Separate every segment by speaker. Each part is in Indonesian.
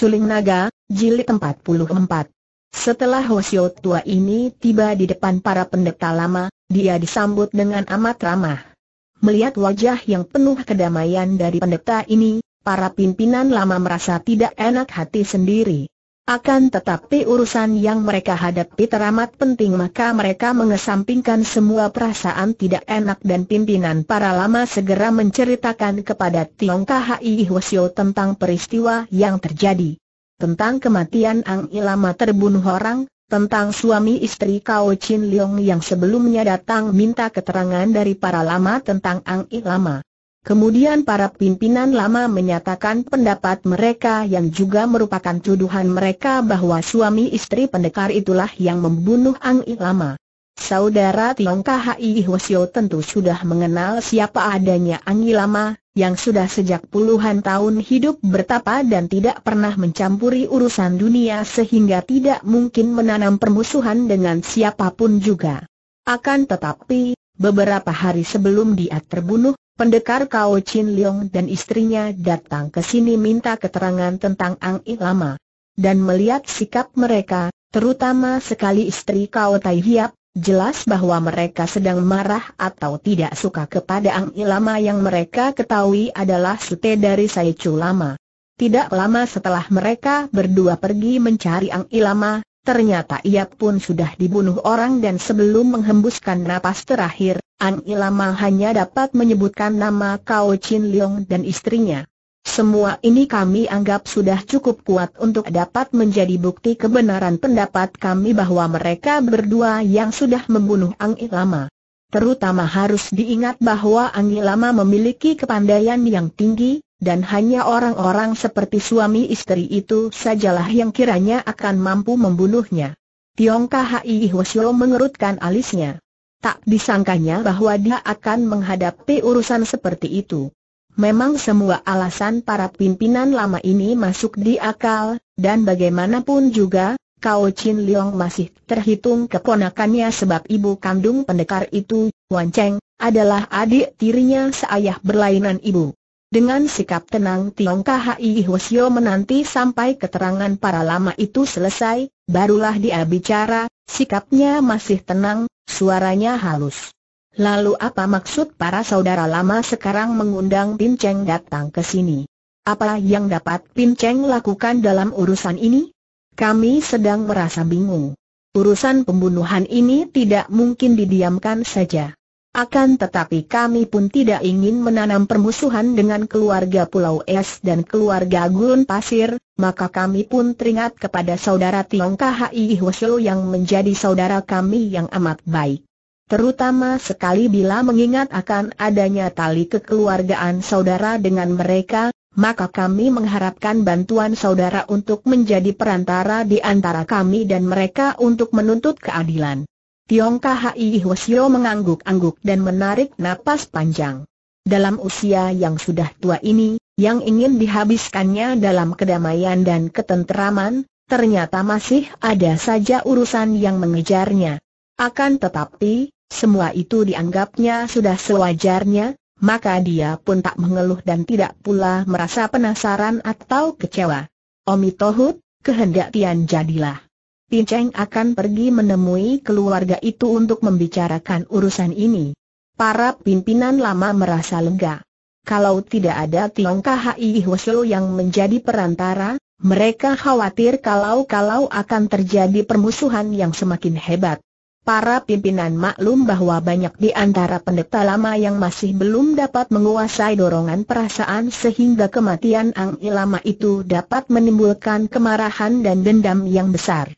Speaker 1: Suling Naga, Jilid 44 Setelah Hosio tua ini tiba di depan para pendeta lama, dia disambut dengan amat ramah. Melihat wajah yang penuh kedamaian dari pendeta ini, para pimpinan lama merasa tidak enak hati sendiri. Akan tetapi urusan yang mereka hadapi teramat penting maka mereka mengesampingkan semua perasaan tidak enak dan pimpinan para lama segera menceritakan kepada Tiong Khai Hwasyo tentang peristiwa yang terjadi. Tentang kematian Ang Ilama terbunuh orang, tentang suami istri Kao Chin Leong yang sebelumnya datang minta keterangan dari para lama tentang Ang Ilama. Kemudian para pimpinan lama menyatakan pendapat mereka yang juga merupakan tuduhan mereka bahwa suami istri pendekar itulah yang membunuh Ang I Lama. Saudara Tiong Khai Hwasyo tentu sudah mengenal siapa adanya Ang I Lama, yang sudah sejak puluhan tahun hidup bertapa dan tidak pernah mencampuri urusan dunia sehingga tidak mungkin menanam permusuhan dengan siapapun juga. Akan tetapi, beberapa hari sebelum dia terbunuh, Pendekar Kao Chin Leong dan istrinya datang ke sini minta keterangan tentang Ang I Dan melihat sikap mereka, terutama sekali istri Kao Tai Hiap, jelas bahwa mereka sedang marah atau tidak suka kepada Ang I yang mereka ketahui adalah sute dari Sai Chu Lama. Tidak lama setelah mereka berdua pergi mencari Ang I Ternyata ia pun sudah dibunuh orang dan sebelum menghembuskan napas terakhir, An Ilama hanya dapat menyebutkan nama Kao Chin Leong dan istrinya. Semua ini kami anggap sudah cukup kuat untuk dapat menjadi bukti kebenaran pendapat kami bahwa mereka berdua yang sudah membunuh Ang Ilama. Terutama harus diingat bahwa Ang Ilama memiliki kepandaian yang tinggi, dan hanya orang-orang seperti suami istri itu sajalah yang kiranya akan mampu membunuhnya. Tiong Kai Hwasyo mengerutkan alisnya. Tak disangkanya bahwa dia akan menghadapi urusan seperti itu. Memang semua alasan para pimpinan lama ini masuk di akal, dan bagaimanapun juga, kau Chin Leong masih terhitung keponakannya sebab ibu kandung pendekar itu, Wan Cheng, adalah adik tirinya seayah berlainan ibu. Dengan sikap tenang Tiong Kahai Hwasyo menanti sampai keterangan para lama itu selesai, barulah dia bicara, sikapnya masih tenang, suaranya halus. Lalu apa maksud para saudara lama sekarang mengundang Pin Cheng datang ke sini? Apa yang dapat Pin Cheng lakukan dalam urusan ini? Kami sedang merasa bingung. Urusan pembunuhan ini tidak mungkin didiamkan saja. Akan tetapi kami pun tidak ingin menanam permusuhan dengan keluarga Pulau Es dan keluarga Gurun Pasir, maka kami pun teringat kepada saudara Tiong Khai Hwasyo yang menjadi saudara kami yang amat baik. Terutama sekali bila mengingat akan adanya tali kekeluargaan saudara dengan mereka, maka kami mengharapkan bantuan saudara untuk menjadi perantara di antara kami dan mereka untuk menuntut keadilan. Tiong Khai Hwasyo mengangguk-angguk dan menarik napas panjang. Dalam usia yang sudah tua ini, yang ingin dihabiskannya dalam kedamaian dan ketenteraman, ternyata masih ada saja urusan yang mengejarnya. Akan tetapi, semua itu dianggapnya sudah sewajarnya, maka dia pun tak mengeluh dan tidak pula merasa penasaran atau kecewa. Omitohut, kehendak Tian jadilah. Pinceng akan pergi menemui keluarga itu untuk membicarakan urusan ini. Para pimpinan lama merasa lega. Kalau tidak ada Tiong Khai Hwasyo yang menjadi perantara, mereka khawatir kalau-kalau akan terjadi permusuhan yang semakin hebat. Para pimpinan maklum bahwa banyak di antara pendeta lama yang masih belum dapat menguasai dorongan perasaan sehingga kematian Ang Ilama itu dapat menimbulkan kemarahan dan dendam yang besar.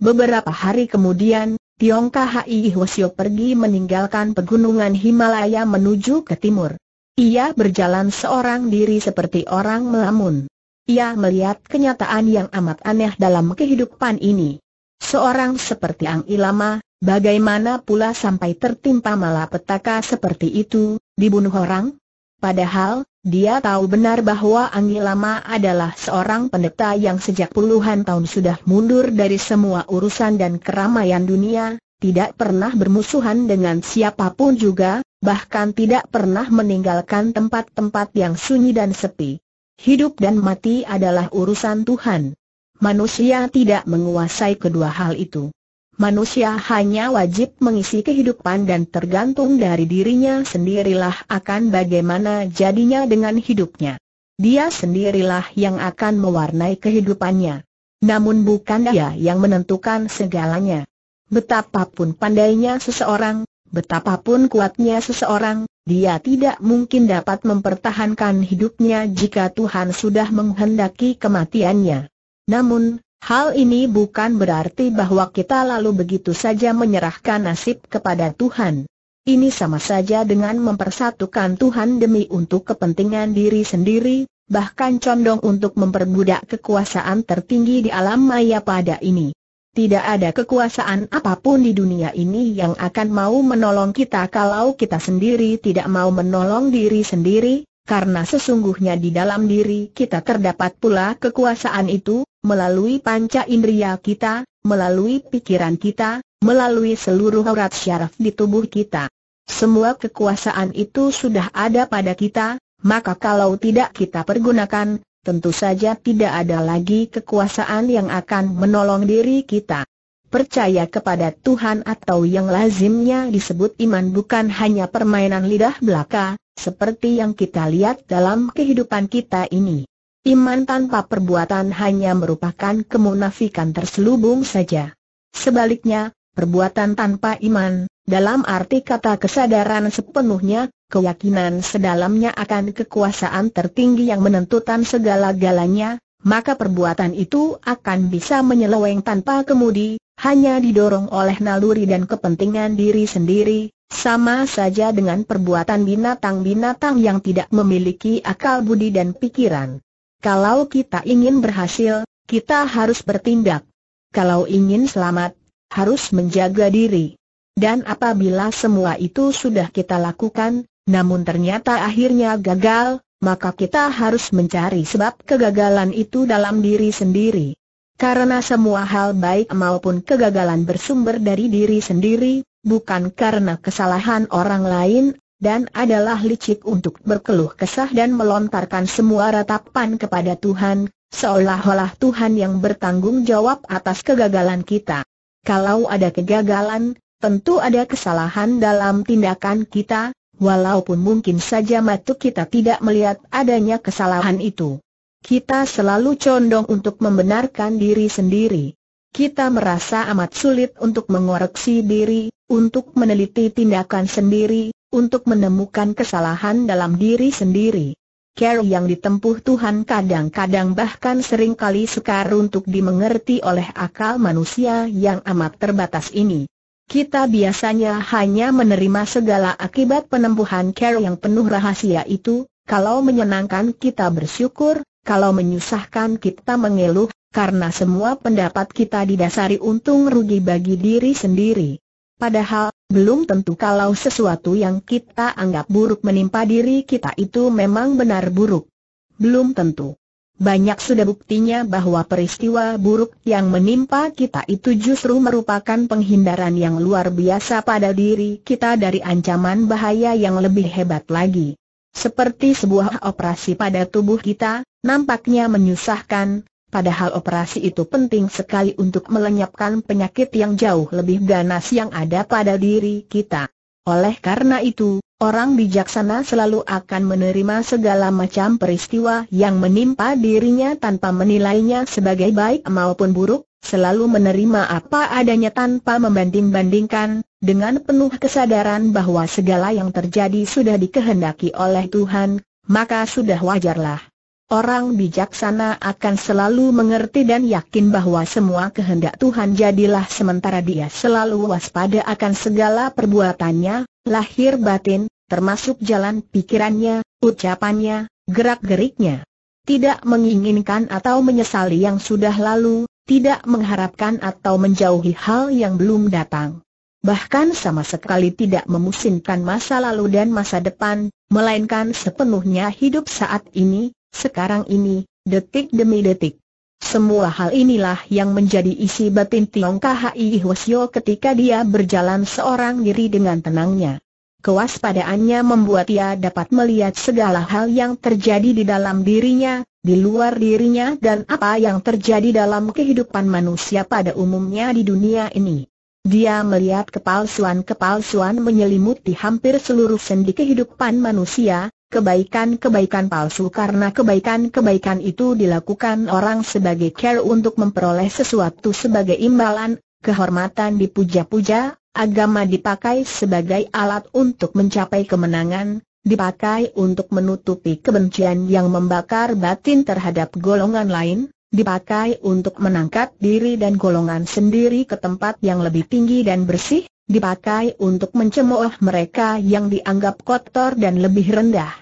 Speaker 1: Beberapa hari kemudian, Tiong Khai Hwasyo pergi meninggalkan pegunungan Himalaya menuju ke timur. Ia berjalan seorang diri seperti orang melamun. Ia melihat kenyataan yang amat aneh dalam kehidupan ini. Seorang seperti Ang Ilama, bagaimana pula sampai tertimpa malapetaka seperti itu, dibunuh orang? Padahal, dia tahu benar bahwa Anggi Lama adalah seorang pendeta yang sejak puluhan tahun sudah mundur dari semua urusan dan keramaian dunia, tidak pernah bermusuhan dengan siapapun juga, bahkan tidak pernah meninggalkan tempat-tempat yang sunyi dan sepi. Hidup dan mati adalah urusan Tuhan. Manusia tidak menguasai kedua hal itu manusia hanya wajib mengisi kehidupan dan tergantung dari dirinya sendirilah akan bagaimana jadinya dengan hidupnya. Dia sendirilah yang akan mewarnai kehidupannya. Namun bukan dia yang menentukan segalanya. Betapapun pandainya seseorang, betapapun kuatnya seseorang, dia tidak mungkin dapat mempertahankan hidupnya jika Tuhan sudah menghendaki kematiannya. Namun, Hal ini bukan berarti bahwa kita lalu begitu saja menyerahkan nasib kepada Tuhan. Ini sama saja dengan mempersatukan Tuhan demi untuk kepentingan diri sendiri, bahkan condong untuk memperbudak kekuasaan tertinggi di alam maya pada ini. Tidak ada kekuasaan apapun di dunia ini yang akan mau menolong kita kalau kita sendiri tidak mau menolong diri sendiri, karena sesungguhnya di dalam diri kita terdapat pula kekuasaan itu, melalui panca indria kita, melalui pikiran kita, melalui seluruh aurat syaraf di tubuh kita. Semua kekuasaan itu sudah ada pada kita, maka kalau tidak kita pergunakan, tentu saja tidak ada lagi kekuasaan yang akan menolong diri kita. Percaya kepada Tuhan atau yang lazimnya disebut iman bukan hanya permainan lidah belaka, seperti yang kita lihat dalam kehidupan kita ini. Iman tanpa perbuatan hanya merupakan kemunafikan terselubung saja. Sebaliknya, perbuatan tanpa iman, dalam arti kata kesadaran sepenuhnya, keyakinan sedalamnya akan kekuasaan tertinggi yang menentukan segala-galanya, maka perbuatan itu akan bisa menyeleweng tanpa kemudi, hanya didorong oleh naluri dan kepentingan diri sendiri, sama saja dengan perbuatan binatang-binatang yang tidak memiliki akal budi dan pikiran. Kalau kita ingin berhasil, kita harus bertindak. Kalau ingin selamat, harus menjaga diri. Dan apabila semua itu sudah kita lakukan, namun ternyata akhirnya gagal, maka kita harus mencari sebab kegagalan itu dalam diri sendiri. Karena semua hal baik maupun kegagalan bersumber dari diri sendiri, bukan karena kesalahan orang lain dan adalah licik untuk berkeluh kesah dan melontarkan semua ratapan kepada Tuhan, seolah-olah Tuhan yang bertanggung jawab atas kegagalan kita. Kalau ada kegagalan, tentu ada kesalahan dalam tindakan kita, walaupun mungkin saja matuk kita tidak melihat adanya kesalahan itu. Kita selalu condong untuk membenarkan diri sendiri. Kita merasa amat sulit untuk mengoreksi diri, untuk meneliti tindakan sendiri, untuk menemukan kesalahan dalam diri sendiri. Care yang ditempuh Tuhan kadang-kadang bahkan seringkali sukar untuk dimengerti oleh akal manusia yang amat terbatas ini. Kita biasanya hanya menerima segala akibat penembuhan care yang penuh rahasia itu, kalau menyenangkan kita bersyukur, kalau menyusahkan kita mengeluh, karena semua pendapat kita didasari untung rugi bagi diri sendiri. Padahal, belum tentu kalau sesuatu yang kita anggap buruk menimpa diri kita itu memang benar buruk. Belum tentu. Banyak sudah buktinya bahwa peristiwa buruk yang menimpa kita itu justru merupakan penghindaran yang luar biasa pada diri kita dari ancaman bahaya yang lebih hebat lagi. Seperti sebuah operasi pada tubuh kita, nampaknya menyusahkan, Padahal operasi itu penting sekali untuk melenyapkan penyakit yang jauh lebih ganas yang ada pada diri kita. Oleh karena itu, orang bijaksana selalu akan menerima segala macam peristiwa yang menimpa dirinya tanpa menilainya sebagai baik maupun buruk, selalu menerima apa adanya tanpa membanding-bandingkan, dengan penuh kesadaran bahwa segala yang terjadi sudah dikehendaki oleh Tuhan, maka sudah wajarlah Orang bijaksana akan selalu mengerti dan yakin bahwa semua kehendak Tuhan jadilah sementara dia selalu waspada akan segala perbuatannya, lahir batin, termasuk jalan pikirannya, ucapannya, gerak-geriknya. Tidak menginginkan atau menyesali yang sudah lalu, tidak mengharapkan atau menjauhi hal yang belum datang. Bahkan sama sekali tidak memusingkan masa lalu dan masa depan, melainkan sepenuhnya hidup saat ini, sekarang ini, detik demi detik. Semua hal inilah yang menjadi isi batin Tiong Khai Hwasyo ketika dia berjalan seorang diri dengan tenangnya. Kewaspadaannya membuat ia dapat melihat segala hal yang terjadi di dalam dirinya, di luar dirinya dan apa yang terjadi dalam kehidupan manusia pada umumnya di dunia ini. Dia melihat kepalsuan-kepalsuan menyelimuti hampir seluruh sendi kehidupan manusia, kebaikan-kebaikan palsu karena kebaikan-kebaikan itu dilakukan orang sebagai care untuk memperoleh sesuatu sebagai imbalan, kehormatan dipuja-puja, agama dipakai sebagai alat untuk mencapai kemenangan, dipakai untuk menutupi kebencian yang membakar batin terhadap golongan lain, dipakai untuk menangkap diri dan golongan sendiri ke tempat yang lebih tinggi dan bersih, dipakai untuk mencemooh mereka yang dianggap kotor dan lebih rendah.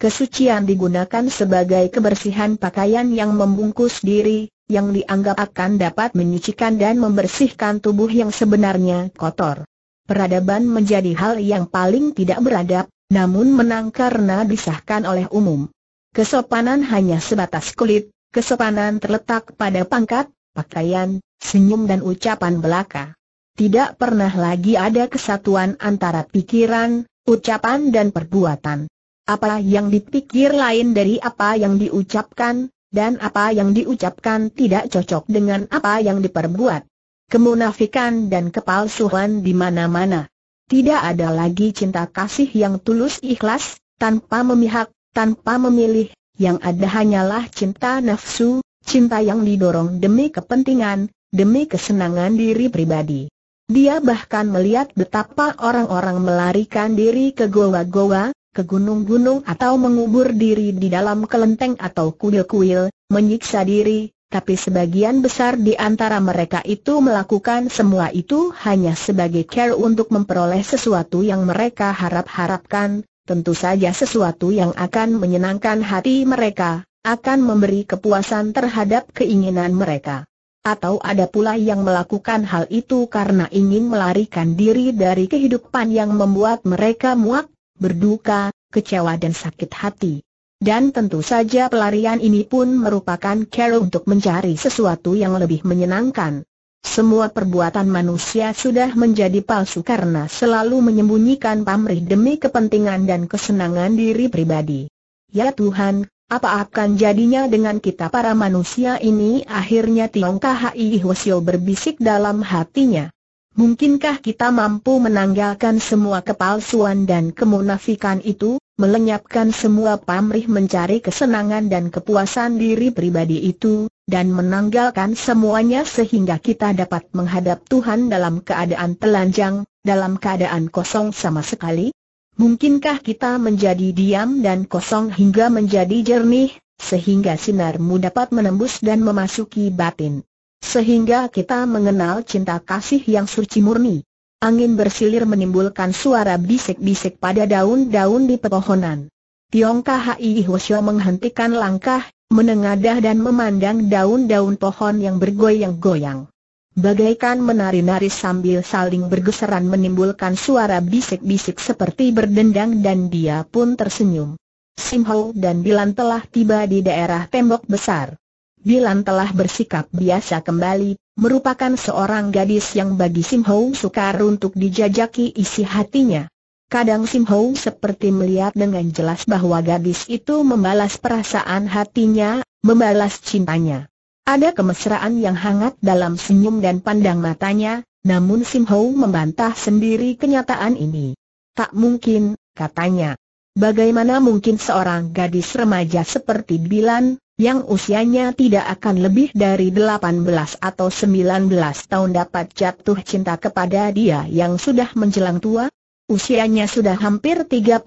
Speaker 1: Kesucian digunakan sebagai kebersihan pakaian yang membungkus diri, yang dianggap akan dapat menyucikan dan membersihkan tubuh yang sebenarnya kotor. Peradaban menjadi hal yang paling tidak beradab, namun menang karena disahkan oleh umum. Kesopanan hanya sebatas kulit, kesopanan terletak pada pangkat, pakaian, senyum dan ucapan belaka. Tidak pernah lagi ada kesatuan antara pikiran, ucapan dan perbuatan. Apa yang dipikir lain dari apa yang diucapkan, dan apa yang diucapkan tidak cocok dengan apa yang diperbuat. Kemunafikan dan kepalsuan di mana-mana. Tidak ada lagi cinta kasih yang tulus ikhlas, tanpa memihak, tanpa memilih, yang ada hanyalah cinta nafsu, cinta yang didorong demi kepentingan, demi kesenangan diri pribadi. Dia bahkan melihat betapa orang-orang melarikan diri ke goa-goa, ke gunung-gunung atau mengubur diri di dalam kelenteng atau kuil-kuil, menyiksa diri, tapi sebagian besar di antara mereka itu melakukan semua itu hanya sebagai care untuk memperoleh sesuatu yang mereka harap-harapkan, tentu saja sesuatu yang akan menyenangkan hati mereka, akan memberi kepuasan terhadap keinginan mereka. Atau ada pula yang melakukan hal itu karena ingin melarikan diri dari kehidupan yang membuat mereka muak, berduka, kecewa dan sakit hati. Dan tentu saja pelarian ini pun merupakan cara untuk mencari sesuatu yang lebih menyenangkan. Semua perbuatan manusia sudah menjadi palsu karena selalu menyembunyikan pamrih demi kepentingan dan kesenangan diri pribadi. Ya Tuhan, apa akan jadinya dengan kita para manusia ini? Akhirnya Tiong Kai Hwasyo berbisik dalam hatinya. Mungkinkah kita mampu menanggalkan semua kepalsuan dan kemunafikan itu? melenyapkan semua pamrih mencari kesenangan dan kepuasan diri pribadi itu, dan menanggalkan semuanya sehingga kita dapat menghadap Tuhan dalam keadaan telanjang, dalam keadaan kosong sama sekali? Mungkinkah kita menjadi diam dan kosong hingga menjadi jernih, sehingga sinarmu dapat menembus dan memasuki batin? Sehingga kita mengenal cinta kasih yang suci murni. Angin bersilir menimbulkan suara bisik-bisik pada daun-daun di pepohonan. Tiong Kai Hwasyo menghentikan langkah, menengadah dan memandang daun-daun pohon yang bergoyang-goyang. Bagaikan menari-nari sambil saling bergeseran menimbulkan suara bisik-bisik seperti berdendang dan dia pun tersenyum. Sim Ho dan Bilan telah tiba di daerah tembok besar. Bilan telah bersikap biasa kembali, merupakan seorang gadis yang bagi Sim Hou sukar untuk dijajaki isi hatinya. Kadang Sim Hou seperti melihat dengan jelas bahwa gadis itu membalas perasaan hatinya, membalas cintanya. Ada kemesraan yang hangat dalam senyum dan pandang matanya, namun Sim Hou membantah sendiri kenyataan ini. Tak mungkin, katanya. Bagaimana mungkin seorang gadis remaja seperti Bilan, yang usianya tidak akan lebih dari 18 atau 19 tahun dapat jatuh cinta kepada dia yang sudah menjelang tua? Usianya sudah hampir 35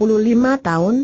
Speaker 1: tahun.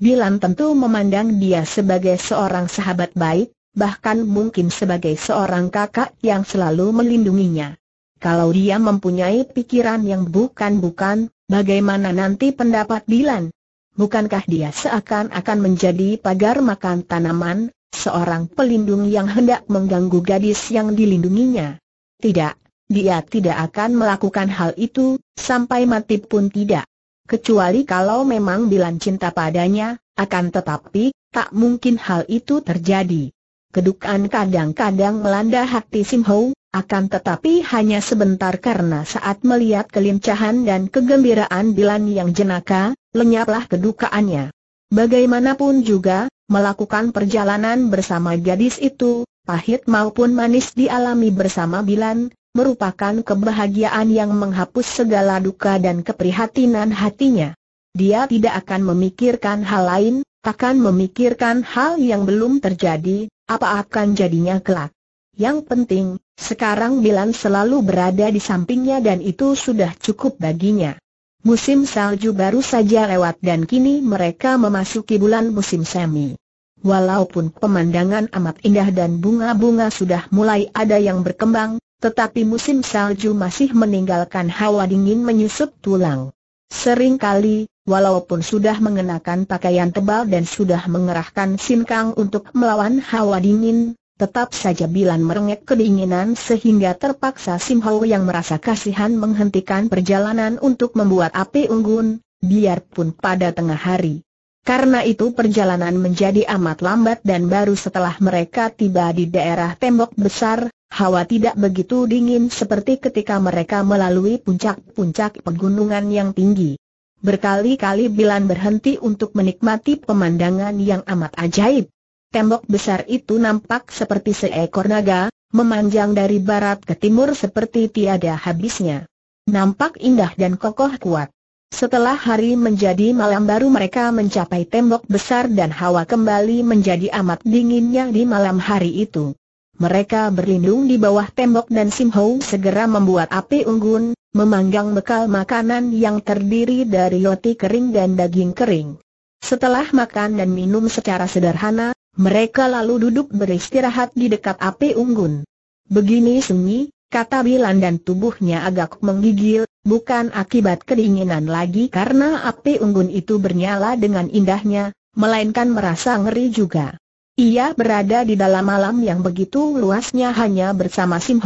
Speaker 1: Bilan tentu memandang dia sebagai seorang sahabat baik, bahkan mungkin sebagai seorang kakak yang selalu melindunginya. Kalau dia mempunyai pikiran yang bukan-bukan, bagaimana nanti pendapat Bilan? Bukankah dia seakan-akan menjadi pagar makan tanaman, Seorang pelindung yang hendak mengganggu gadis yang dilindunginya. Tidak, dia tidak akan melakukan hal itu, sampai mati pun tidak. Kecuali kalau memang Bilan cinta padanya, akan tetapi, tak mungkin hal itu terjadi. Kedukaan kadang-kadang melanda hati Sim Ho, akan tetapi hanya sebentar karena saat melihat kelincahan dan kegembiraan Bilan yang jenaka, lenyaplah kedukaannya. Bagaimanapun juga, melakukan perjalanan bersama gadis itu, pahit maupun manis dialami bersama Bilan, merupakan kebahagiaan yang menghapus segala duka dan keprihatinan hatinya. Dia tidak akan memikirkan hal lain, takkan memikirkan hal yang belum terjadi, apa akan jadinya kelak. Yang penting, sekarang Bilan selalu berada di sampingnya dan itu sudah cukup baginya. Musim salju baru saja lewat dan kini mereka memasuki bulan musim semi. Walaupun pemandangan amat indah dan bunga-bunga sudah mulai ada yang berkembang, tetapi musim salju masih meninggalkan hawa dingin menyusup tulang. Sering kali, walaupun sudah mengenakan pakaian tebal dan sudah mengerahkan sinkang untuk melawan hawa dingin, Tetap saja Bilan merengek kedinginan sehingga terpaksa Sim yang merasa kasihan menghentikan perjalanan untuk membuat api unggun, biarpun pada tengah hari. Karena itu perjalanan menjadi amat lambat dan baru setelah mereka tiba di daerah tembok besar, hawa tidak begitu dingin seperti ketika mereka melalui puncak-puncak pegunungan yang tinggi. Berkali-kali Bilan berhenti untuk menikmati pemandangan yang amat ajaib. Tembok besar itu nampak seperti seekor naga, memanjang dari barat ke timur seperti tiada habisnya. Nampak indah dan kokoh kuat. Setelah hari menjadi malam baru mereka mencapai tembok besar dan hawa kembali menjadi amat dinginnya di malam hari itu. Mereka berlindung di bawah tembok dan Sim segera membuat api unggun, memanggang bekal makanan yang terdiri dari roti kering dan daging kering. Setelah makan dan minum secara sederhana, mereka lalu duduk beristirahat di dekat api unggun. Begini sunyi, kata Bilan dan tubuhnya agak menggigil, bukan akibat kedinginan lagi karena api unggun itu bernyala dengan indahnya, melainkan merasa ngeri juga. Ia berada di dalam malam yang begitu luasnya hanya bersama Sim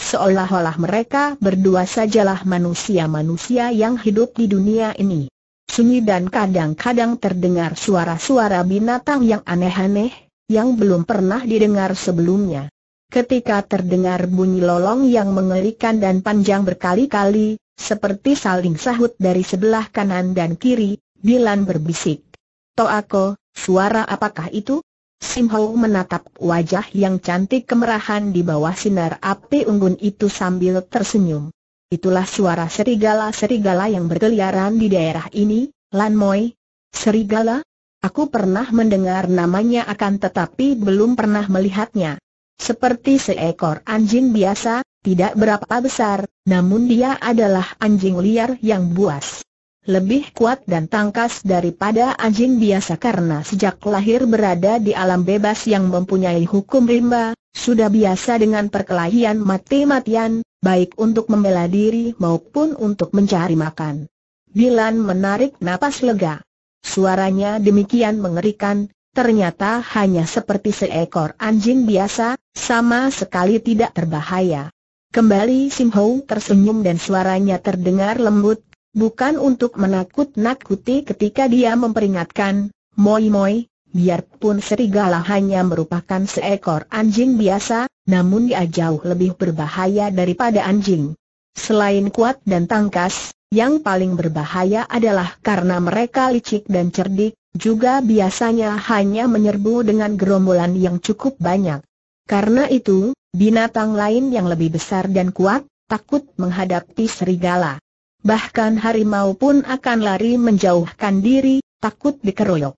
Speaker 1: seolah-olah mereka berdua sajalah manusia-manusia yang hidup di dunia ini sunyi dan kadang-kadang terdengar suara-suara binatang yang aneh-aneh, yang belum pernah didengar sebelumnya. Ketika terdengar bunyi lolong yang mengerikan dan panjang berkali-kali, seperti saling sahut dari sebelah kanan dan kiri, Dilan berbisik. Toako, suara apakah itu? Simho menatap wajah yang cantik kemerahan di bawah sinar api unggun itu sambil tersenyum. Itulah suara serigala-serigala yang berkeliaran di daerah ini, Lan Moi. Serigala? Aku pernah mendengar namanya akan tetapi belum pernah melihatnya. Seperti seekor anjing biasa, tidak berapa besar, namun dia adalah anjing liar yang buas. Lebih kuat dan tangkas daripada anjing biasa karena sejak lahir berada di alam bebas yang mempunyai hukum rimba, sudah biasa dengan perkelahian mati-matian, baik untuk membela diri maupun untuk mencari makan. Dilan menarik napas lega. Suaranya demikian mengerikan, ternyata hanya seperti seekor anjing biasa, sama sekali tidak terbahaya. Kembali Sim Ho tersenyum dan suaranya terdengar lembut, bukan untuk menakut-nakuti ketika dia memperingatkan, Moi Moi, biarpun serigala hanya merupakan seekor anjing biasa, namun ia jauh lebih berbahaya daripada anjing. Selain kuat dan tangkas, yang paling berbahaya adalah karena mereka licik dan cerdik, juga biasanya hanya menyerbu dengan gerombolan yang cukup banyak. Karena itu, binatang lain yang lebih besar dan kuat, takut menghadapi serigala. Bahkan harimau pun akan lari menjauhkan diri, takut dikeroyok.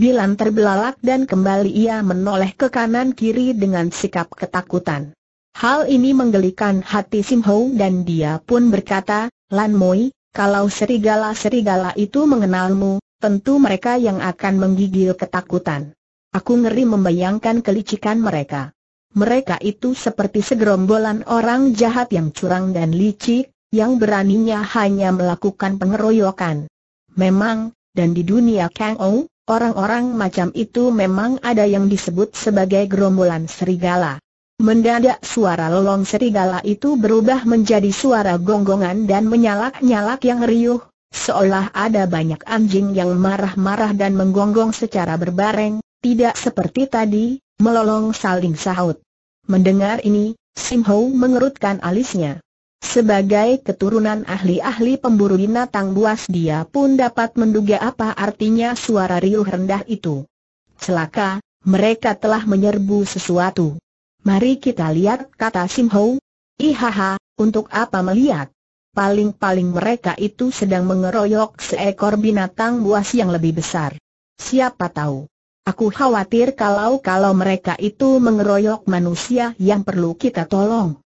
Speaker 1: Bilan terbelalak dan kembali ia menoleh ke kanan kiri dengan sikap ketakutan. Hal ini menggelikan hati Sim Ho dan dia pun berkata, Lan Moi, kalau serigala-serigala itu mengenalmu, tentu mereka yang akan menggigil ketakutan. Aku ngeri membayangkan kelicikan mereka. Mereka itu seperti segerombolan orang jahat yang curang dan licik, yang beraninya hanya melakukan pengeroyokan. Memang, dan di dunia Kang Ou, Orang-orang macam itu memang ada yang disebut sebagai gerombolan serigala. Mendadak suara lolong serigala itu berubah menjadi suara gonggongan dan menyalak-nyalak yang riuh, seolah ada banyak anjing yang marah-marah dan menggonggong secara berbareng, tidak seperti tadi, melolong saling sahut. Mendengar ini, Sim Ho mengerutkan alisnya. Sebagai keturunan ahli-ahli pemburu binatang buas dia pun dapat menduga apa artinya suara riuh rendah itu. Celaka, mereka telah menyerbu sesuatu. Mari kita lihat kata Sim Ihaha, untuk apa melihat? Paling-paling mereka itu sedang mengeroyok seekor binatang buas yang lebih besar. Siapa tahu? Aku khawatir kalau-kalau mereka itu mengeroyok manusia yang perlu kita tolong.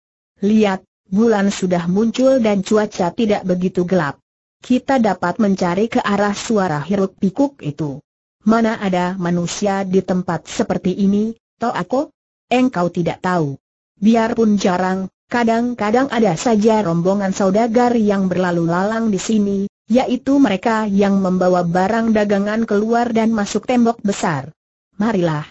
Speaker 1: Lihat, bulan sudah muncul dan cuaca tidak begitu gelap. Kita dapat mencari ke arah suara hiruk pikuk itu. Mana ada manusia di tempat seperti ini, Toako? aku? Engkau tidak tahu. Biarpun jarang, kadang-kadang ada saja rombongan saudagar yang berlalu lalang di sini, yaitu mereka yang membawa barang dagangan keluar dan masuk tembok besar. Marilah.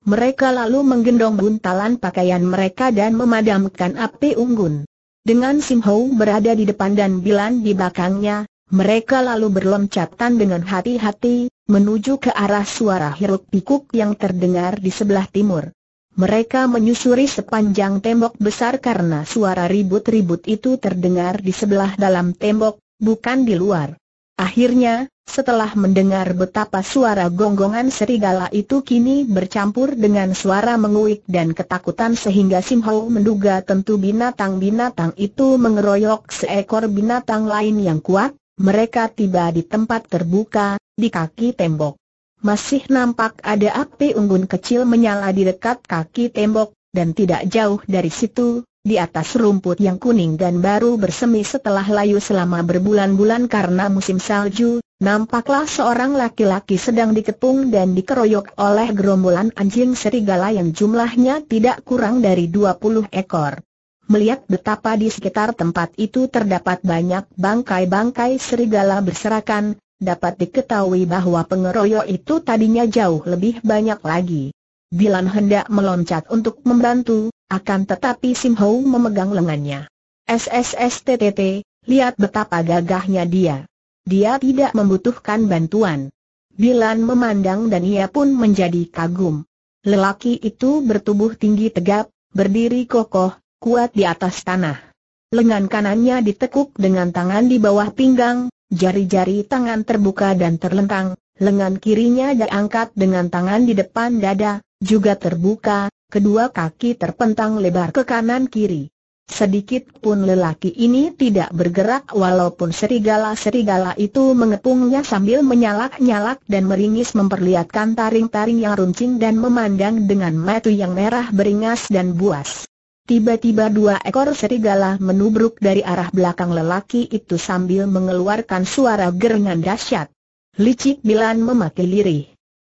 Speaker 1: Mereka lalu menggendong buntalan pakaian mereka dan memadamkan api unggun. Dengan Sim Ho berada di depan dan Bilan di belakangnya, mereka lalu berloncatan dengan hati-hati, menuju ke arah suara hiruk pikuk yang terdengar di sebelah timur. Mereka menyusuri sepanjang tembok besar karena suara ribut-ribut itu terdengar di sebelah dalam tembok, bukan di luar. Akhirnya, setelah mendengar betapa suara gonggongan serigala itu kini bercampur dengan suara menguik dan ketakutan sehingga Sim menduga tentu binatang-binatang itu mengeroyok seekor binatang lain yang kuat, mereka tiba di tempat terbuka, di kaki tembok. Masih nampak ada api unggun kecil menyala di dekat kaki tembok, dan tidak jauh dari situ, di atas rumput yang kuning dan baru bersemi setelah layu selama berbulan-bulan karena musim salju, nampaklah seorang laki-laki sedang dikepung dan dikeroyok oleh gerombolan anjing serigala yang jumlahnya tidak kurang dari 20 ekor. Melihat betapa di sekitar tempat itu terdapat banyak bangkai-bangkai serigala berserakan, dapat diketahui bahwa pengeroyok itu tadinya jauh lebih banyak lagi. Bilan hendak meloncat untuk membantu, akan tetapi Sim Hou memegang lengannya. SSSTTT, lihat betapa gagahnya dia. Dia tidak membutuhkan bantuan. Bilan memandang dan ia pun menjadi kagum. Lelaki itu bertubuh tinggi tegap, berdiri kokoh, kuat di atas tanah. Lengan kanannya ditekuk dengan tangan di bawah pinggang, jari-jari tangan terbuka dan terlentang, lengan kirinya diangkat dengan tangan di depan dada, juga terbuka, kedua kaki terpentang lebar ke kanan kiri. Sedikit pun lelaki ini tidak bergerak walaupun serigala-serigala itu mengepungnya sambil menyalak-nyalak dan meringis memperlihatkan taring-taring yang runcing dan memandang dengan mata yang merah beringas dan buas. Tiba-tiba dua ekor serigala menubruk dari arah belakang lelaki itu sambil mengeluarkan suara gerengan dahsyat. Licik Bilan memakai lirih.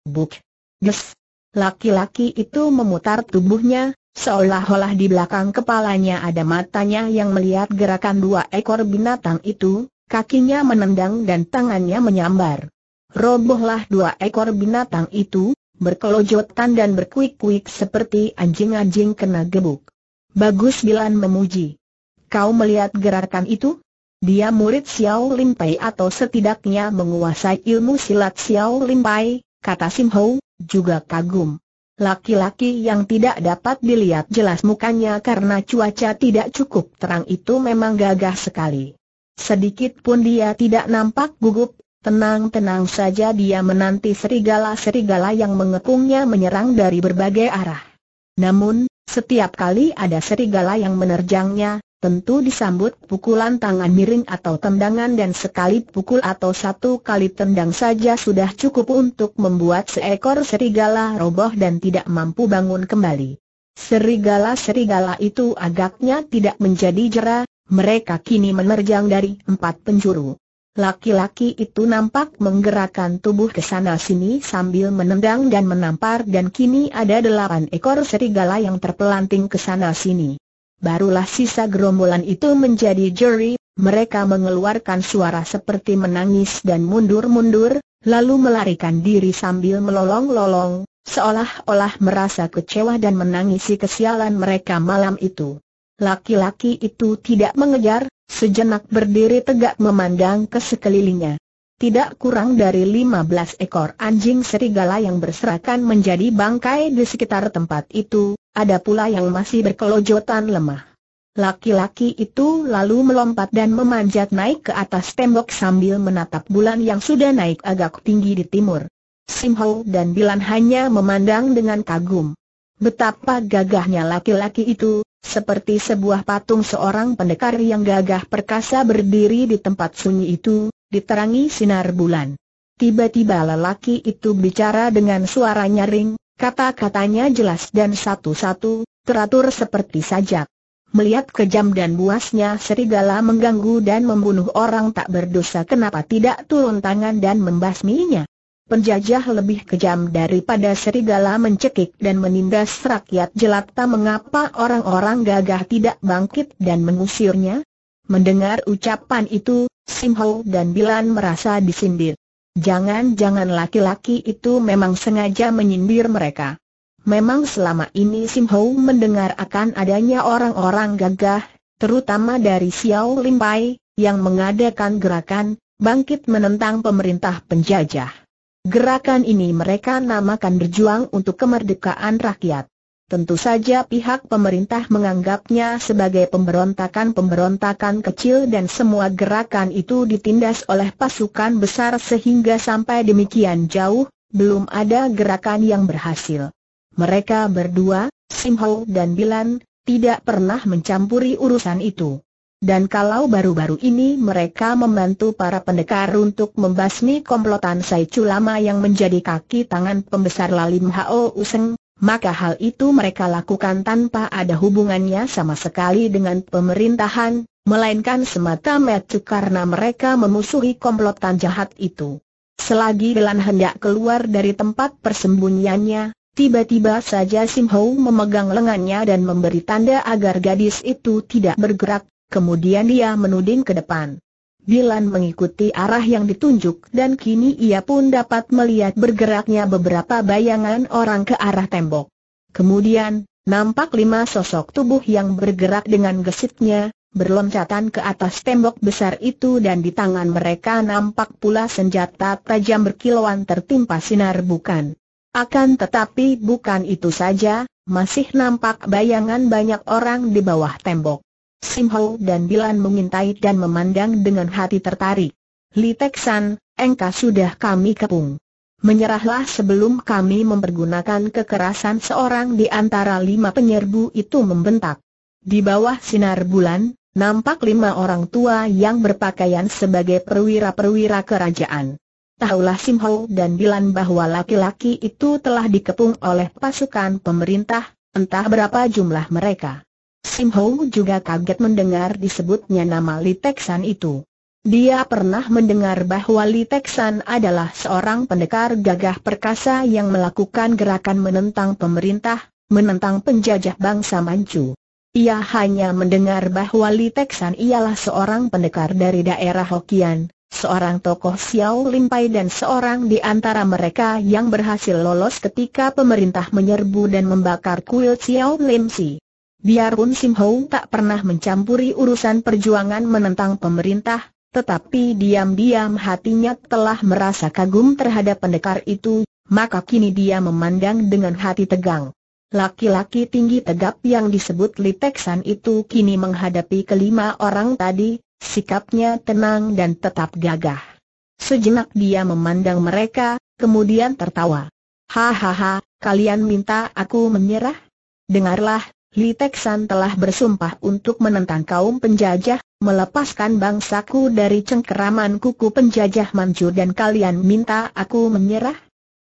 Speaker 1: Buk! Ges! Laki-laki itu memutar tubuhnya, seolah-olah di belakang kepalanya ada matanya yang melihat gerakan dua ekor binatang itu, kakinya menendang dan tangannya menyambar. Robohlah dua ekor binatang itu, berkelojotan dan berkuik-kuik seperti anjing-anjing kena gebuk. Bagus Bilan memuji. Kau melihat gerakan itu? Dia murid Xiao Limpai atau setidaknya menguasai ilmu silat Xiao Limpai, kata Sim Hou, juga kagum. Laki-laki yang tidak dapat dilihat jelas mukanya karena cuaca tidak cukup terang itu memang gagah sekali. Sedikit pun dia tidak nampak gugup, tenang-tenang saja dia menanti serigala-serigala yang mengepungnya menyerang dari berbagai arah. Namun, setiap kali ada serigala yang menerjangnya, tentu disambut pukulan tangan miring atau tendangan dan sekali pukul atau satu kali tendang saja sudah cukup untuk membuat seekor serigala roboh dan tidak mampu bangun kembali. Serigala-serigala itu agaknya tidak menjadi jera, mereka kini menerjang dari empat penjuru. Laki-laki itu nampak menggerakkan tubuh ke sana sini sambil menendang dan menampar dan kini ada delapan ekor serigala yang terpelanting ke sana sini. Barulah sisa gerombolan itu menjadi juri. mereka mengeluarkan suara seperti menangis dan mundur-mundur, lalu melarikan diri sambil melolong-lolong, seolah-olah merasa kecewa dan menangisi kesialan mereka malam itu. Laki-laki itu tidak mengejar, sejenak berdiri tegak memandang ke sekelilingnya. Tidak kurang dari 15 ekor anjing serigala yang berserakan menjadi bangkai di sekitar tempat itu, ada pula yang masih berkelojotan lemah. Laki-laki itu lalu melompat dan memanjat naik ke atas tembok sambil menatap bulan yang sudah naik agak tinggi di timur. Simho dan Bilan hanya memandang dengan kagum. Betapa gagahnya laki-laki itu, seperti sebuah patung seorang pendekar yang gagah perkasa berdiri di tempat sunyi itu, diterangi sinar bulan. Tiba-tiba lelaki itu bicara dengan suara nyaring, Kata-katanya jelas dan satu-satu, teratur seperti sajak. Melihat kejam dan buasnya serigala mengganggu dan membunuh orang tak berdosa kenapa tidak turun tangan dan membasminya? Penjajah lebih kejam daripada serigala mencekik dan menindas rakyat jelata mengapa orang-orang gagah tidak bangkit dan mengusirnya? Mendengar ucapan itu, Simho dan Bilan merasa disindir. Jangan-jangan laki-laki itu memang sengaja menyindir mereka. Memang selama ini Sim Ho mendengar akan adanya orang-orang gagah, terutama dari Xiao Lim Pai, yang mengadakan gerakan, bangkit menentang pemerintah penjajah. Gerakan ini mereka namakan berjuang untuk kemerdekaan rakyat. Tentu saja pihak pemerintah menganggapnya sebagai pemberontakan-pemberontakan kecil dan semua gerakan itu ditindas oleh pasukan besar sehingga sampai demikian jauh, belum ada gerakan yang berhasil. Mereka berdua, Sim dan Bilan, tidak pernah mencampuri urusan itu. Dan kalau baru-baru ini mereka membantu para pendekar untuk membasmi komplotan Sai Culama yang menjadi kaki tangan pembesar Lalim Hao Useng, maka hal itu mereka lakukan tanpa ada hubungannya sama sekali dengan pemerintahan, melainkan semata-mata karena mereka memusuhi komplotan jahat itu. Selagi Belan hendak keluar dari tempat persembunyiannya, tiba-tiba saja Sim Ho memegang lengannya dan memberi tanda agar gadis itu tidak bergerak, kemudian dia menuding ke depan. Bilan mengikuti arah yang ditunjuk dan kini ia pun dapat melihat bergeraknya beberapa bayangan orang ke arah tembok. Kemudian, nampak lima sosok tubuh yang bergerak dengan gesitnya, berloncatan ke atas tembok besar itu dan di tangan mereka nampak pula senjata tajam berkilauan tertimpa sinar bukan. Akan tetapi bukan itu saja, masih nampak bayangan banyak orang di bawah tembok. Simho dan Bilan mengintai dan memandang dengan hati tertarik. Li Teksan, engkau sudah kami kepung. Menyerahlah sebelum kami mempergunakan kekerasan seorang di antara lima penyerbu itu membentak. Di bawah sinar bulan, nampak lima orang tua yang berpakaian sebagai perwira-perwira kerajaan. Tahulah Simho dan Bilan bahwa laki-laki itu telah dikepung oleh pasukan pemerintah, entah berapa jumlah mereka. Sim Ho juga kaget mendengar disebutnya nama Li Teksan itu. Dia pernah mendengar bahwa Li Teksan adalah seorang pendekar gagah perkasa yang melakukan gerakan menentang pemerintah, menentang penjajah bangsa Manchu. Ia hanya mendengar bahwa Li Teksan ialah seorang pendekar dari daerah Hokian, seorang tokoh Xiao Limpai dan seorang di antara mereka yang berhasil lolos ketika pemerintah menyerbu dan membakar kuil Xiao Lim Si. Biarpun Sim Ho tak pernah mencampuri urusan perjuangan menentang pemerintah, tetapi diam-diam hatinya telah merasa kagum terhadap pendekar itu, maka kini dia memandang dengan hati tegang. Laki-laki tinggi tegap yang disebut Liteksan itu kini menghadapi kelima orang tadi, sikapnya tenang dan tetap gagah. Sejenak dia memandang mereka, kemudian tertawa. Hahaha, kalian minta aku menyerah? Dengarlah, Li Teksan telah bersumpah untuk menentang kaum penjajah, melepaskan bangsaku dari cengkeraman kuku penjajah Manchu dan kalian minta aku menyerah?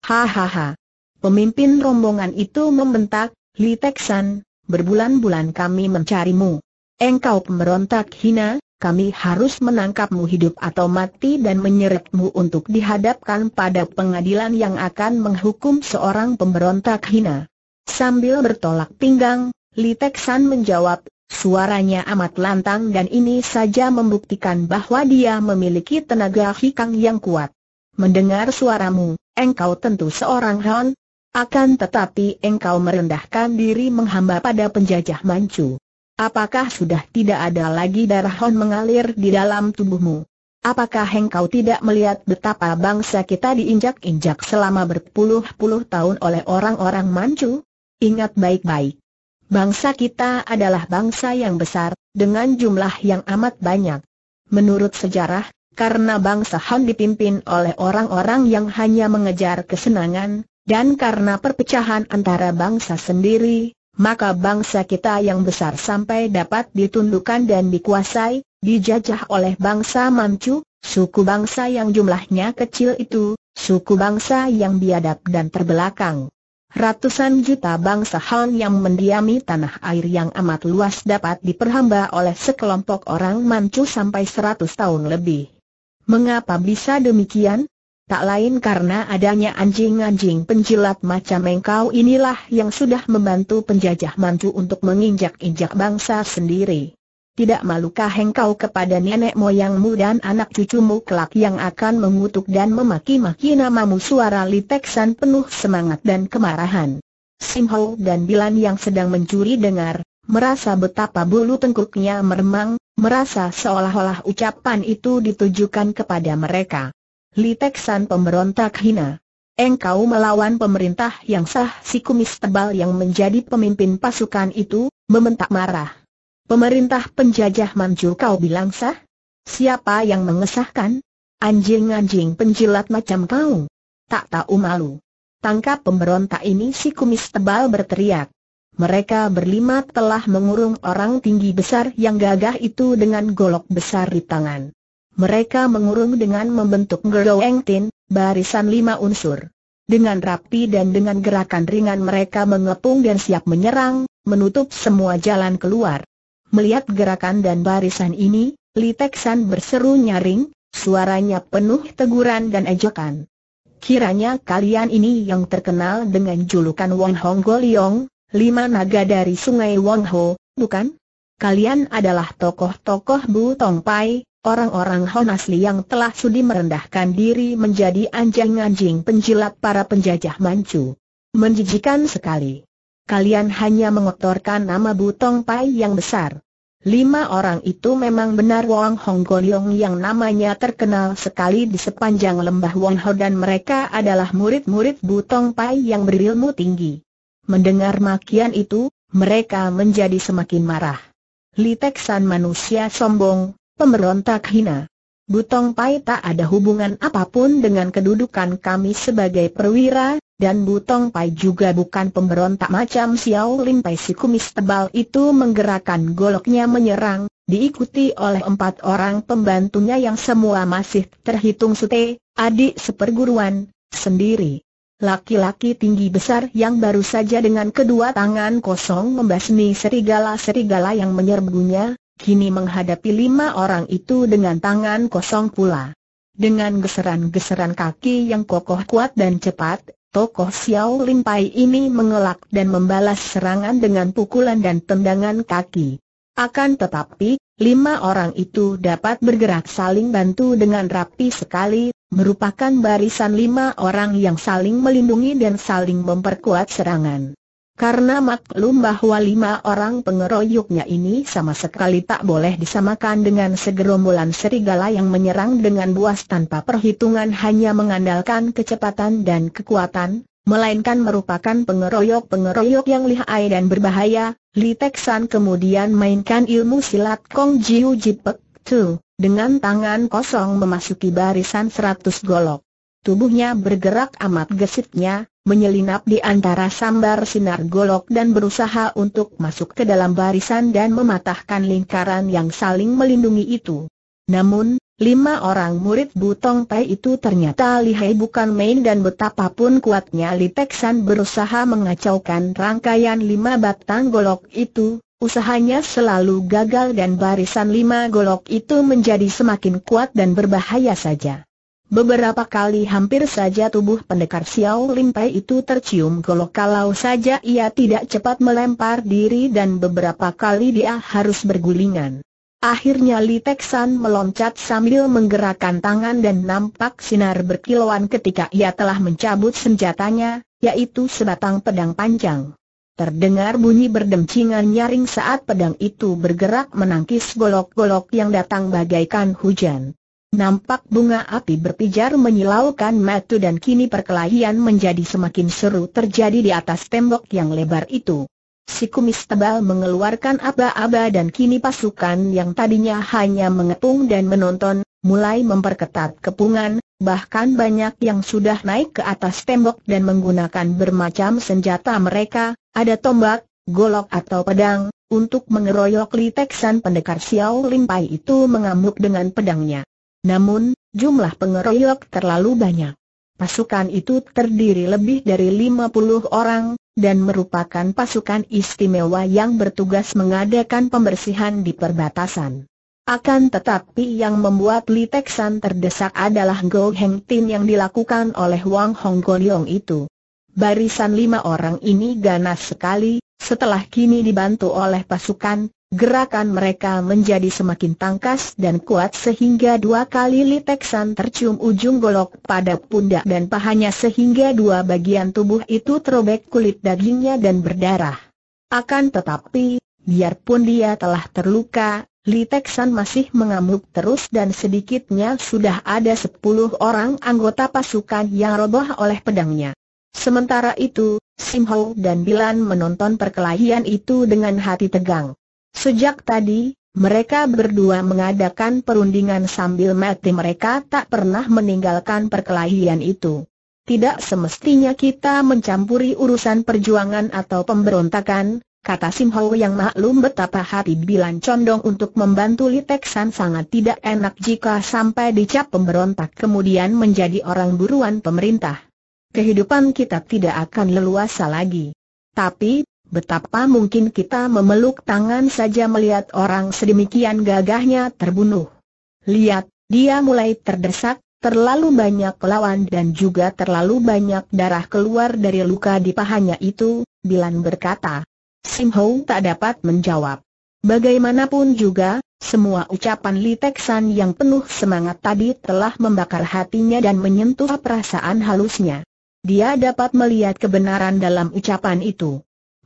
Speaker 1: Hahaha. Pemimpin rombongan itu membentak, Li Teksan, berbulan-bulan kami mencarimu. Engkau pemberontak hina, kami harus menangkapmu hidup atau mati dan menyeretmu untuk dihadapkan pada pengadilan yang akan menghukum seorang pemberontak hina. Sambil bertolak pinggang, Li Teksan menjawab, suaranya amat lantang dan ini saja membuktikan bahwa dia memiliki tenaga hikang yang kuat. Mendengar suaramu, engkau tentu seorang Hon, akan tetapi engkau merendahkan diri menghamba pada penjajah Manchu. Apakah sudah tidak ada lagi darah Hon mengalir di dalam tubuhmu? Apakah engkau tidak melihat betapa bangsa kita diinjak-injak selama berpuluh-puluh tahun oleh orang-orang Manchu? Ingat baik-baik. Bangsa kita adalah bangsa yang besar, dengan jumlah yang amat banyak. Menurut sejarah, karena bangsa Han dipimpin oleh orang-orang yang hanya mengejar kesenangan, dan karena perpecahan antara bangsa sendiri, maka bangsa kita yang besar sampai dapat ditundukkan dan dikuasai, dijajah oleh bangsa Manchu, suku bangsa yang jumlahnya kecil itu, suku bangsa yang biadab dan terbelakang ratusan juta bangsa Han yang mendiami tanah air yang amat luas dapat diperhamba oleh sekelompok orang mancu sampai seratus tahun lebih. Mengapa bisa demikian? Tak lain karena adanya anjing-anjing penjilat macam engkau inilah yang sudah membantu penjajah Manchu untuk menginjak-injak bangsa sendiri. Tidak malukah engkau kepada nenek moyangmu dan anak cucumu kelak yang akan mengutuk dan memaki-maki namamu suara Li Teksan penuh semangat dan kemarahan. Simho dan Bilan yang sedang mencuri dengar, merasa betapa bulu tengkuknya meremang, merasa seolah-olah ucapan itu ditujukan kepada mereka. Li Teksan pemberontak hina. Engkau melawan pemerintah yang sah si kumis tebal yang menjadi pemimpin pasukan itu, membentak marah. Pemerintah penjajah Manchu kau bilang sah? Siapa yang mengesahkan? Anjing-anjing penjilat macam kau. Tak tahu malu. Tangkap pemberontak ini si kumis tebal berteriak. Mereka berlima telah mengurung orang tinggi besar yang gagah itu dengan golok besar di tangan. Mereka mengurung dengan membentuk geroeng tin, barisan lima unsur. Dengan rapi dan dengan gerakan ringan mereka mengepung dan siap menyerang, menutup semua jalan keluar. Melihat gerakan dan barisan ini, Li Teksan berseru nyaring, suaranya penuh teguran dan ejekan. Kiranya kalian ini yang terkenal dengan julukan Wong Hong Go lima naga dari sungai Wong Ho, bukan? Kalian adalah tokoh-tokoh Bu Tong Pai, orang-orang Hon asli yang telah sudi merendahkan diri menjadi anjing-anjing penjilat para penjajah Manchu. Menjijikan sekali kalian hanya mengotorkan nama Butong Pai yang besar. Lima orang itu memang benar Wong Hong Goliong yang namanya terkenal sekali di sepanjang lembah Wong Ho dan mereka adalah murid-murid Butong Pai yang berilmu tinggi. Mendengar makian itu, mereka menjadi semakin marah. Liteksan manusia sombong, pemberontak hina. Butong Pai tak ada hubungan apapun dengan kedudukan kami sebagai perwira, dan Butong Pai juga bukan pemberontak macam Xiao Lim Pai si kumis tebal itu menggerakkan goloknya menyerang, diikuti oleh empat orang pembantunya yang semua masih terhitung sute, adik seperguruan, sendiri. Laki-laki tinggi besar yang baru saja dengan kedua tangan kosong membasmi serigala-serigala yang menyerbunya, kini menghadapi lima orang itu dengan tangan kosong pula. Dengan geseran-geseran kaki yang kokoh kuat dan cepat, Tokoh Xiao Lim Pai ini mengelak dan membalas serangan dengan pukulan dan tendangan kaki. Akan tetapi, lima orang itu dapat bergerak saling bantu dengan rapi sekali, merupakan barisan lima orang yang saling melindungi dan saling memperkuat serangan. Karena maklum bahwa lima orang pengeroyoknya ini sama sekali tak boleh disamakan dengan segerombolan serigala yang menyerang dengan buas tanpa perhitungan hanya mengandalkan kecepatan dan kekuatan, melainkan merupakan pengeroyok-pengeroyok yang lihai dan berbahaya, Li Teksan kemudian mainkan ilmu silat Kong Jiu Jipek Tu, dengan tangan kosong memasuki barisan seratus golok. Tubuhnya bergerak amat gesitnya, menyelinap di antara sambar sinar golok dan berusaha untuk masuk ke dalam barisan dan mematahkan lingkaran yang saling melindungi itu. Namun, lima orang murid Butong Tai itu ternyata lihai bukan main dan betapapun kuatnya Li Peksan berusaha mengacaukan rangkaian lima batang golok itu, usahanya selalu gagal dan barisan lima golok itu menjadi semakin kuat dan berbahaya saja. Beberapa kali hampir saja tubuh pendekar Xiao Limpai itu tercium golok kalau saja ia tidak cepat melempar diri dan beberapa kali dia harus bergulingan. Akhirnya Li Teksan meloncat sambil menggerakkan tangan dan nampak sinar berkilauan ketika ia telah mencabut senjatanya, yaitu sebatang pedang panjang. Terdengar bunyi berdemcingan nyaring saat pedang itu bergerak menangkis golok-golok yang datang bagaikan hujan. Nampak bunga api berpijar menyilaukan matu dan kini perkelahian menjadi semakin seru terjadi di atas tembok yang lebar itu. Si kumis tebal mengeluarkan aba-aba dan kini pasukan yang tadinya hanya mengepung dan menonton, mulai memperketat kepungan, bahkan banyak yang sudah naik ke atas tembok dan menggunakan bermacam senjata mereka, ada tombak, golok atau pedang, untuk mengeroyok liteksan pendekar Xiao Limpai itu mengamuk dengan pedangnya. Namun, jumlah pengeroyok terlalu banyak. Pasukan itu terdiri lebih dari 50 orang, dan merupakan pasukan istimewa yang bertugas mengadakan pembersihan di perbatasan. Akan tetapi yang membuat Li Teksan terdesak adalah Go Heng Tin yang dilakukan oleh Wang Hong Goliong itu. Barisan lima orang ini ganas sekali, setelah kini dibantu oleh pasukan, Gerakan mereka menjadi semakin tangkas dan kuat sehingga dua kali liteksan tercium ujung golok pada pundak dan pahanya sehingga dua bagian tubuh itu terobek kulit dagingnya dan berdarah. Akan tetapi, biarpun dia telah terluka, Liteksan masih mengamuk terus dan sedikitnya sudah ada sepuluh orang anggota pasukan yang roboh oleh pedangnya. Sementara itu, Simho dan Bilan menonton perkelahian itu dengan hati tegang. Sejak tadi, mereka berdua mengadakan perundingan sambil mati mereka tak pernah meninggalkan perkelahian itu. Tidak semestinya kita mencampuri urusan perjuangan atau pemberontakan, kata Simho yang maklum betapa hati Bilan condong untuk membantu Liteksan sangat tidak enak jika sampai dicap pemberontak kemudian menjadi orang buruan pemerintah. Kehidupan kita tidak akan leluasa lagi. Tapi, betapa mungkin kita memeluk tangan saja melihat orang sedemikian gagahnya terbunuh. Lihat, dia mulai terdesak, terlalu banyak lawan dan juga terlalu banyak darah keluar dari luka di pahanya itu, Bilan berkata. Sim Ho tak dapat menjawab. Bagaimanapun juga, semua ucapan Li Teksan yang penuh semangat tadi telah membakar hatinya dan menyentuh perasaan halusnya. Dia dapat melihat kebenaran dalam ucapan itu.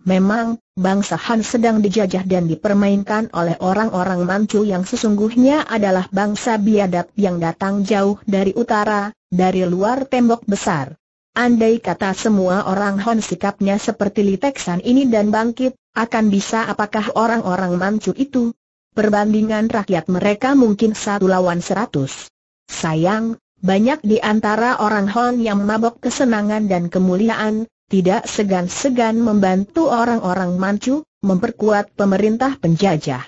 Speaker 1: Memang, bangsa Han sedang dijajah dan dipermainkan oleh orang-orang Manchu yang sesungguhnya adalah bangsa biadab yang datang jauh dari utara, dari luar tembok besar. Andai kata semua orang Han sikapnya seperti Li ini dan bangkit, akan bisa apakah orang-orang Manchu itu? Perbandingan rakyat mereka mungkin satu lawan seratus. Sayang, banyak di antara orang Han yang mabok kesenangan dan kemuliaan, tidak segan-segan membantu orang-orang Manchu, memperkuat pemerintah penjajah.